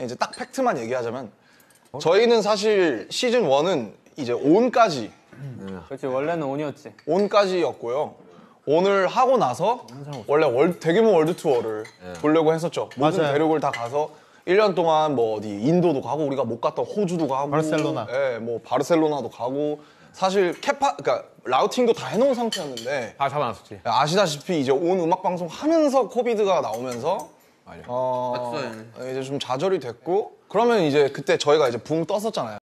네, 이제 딱 팩트만 얘기하자면 저희는 사실 시즌 1은 이제 온까지 그렇지 원래는 온이었지. 온까지였고요. 오늘 하고 나서 원래 월, 대규모 월드 투어를 예. 보려고 했었죠. 모든 맞아요. 대륙을 다 가서 1년 동안 뭐 어디 인도도 가고 우리가 못 갔던 호주도 가고 바르셀로나. 예, 뭐 바르셀로나도 가고 사실 캐파 그러니까 라우팅도 다 해놓은 상태였는데 다 잡아놨었지. 아시다시피 이제 온 음악 방송 하면서 코비드가 나오면서 아니요. 어, 이제 좀 좌절이 됐고 그러면 이제 그때 저희가 이제 붕 떴었잖아요.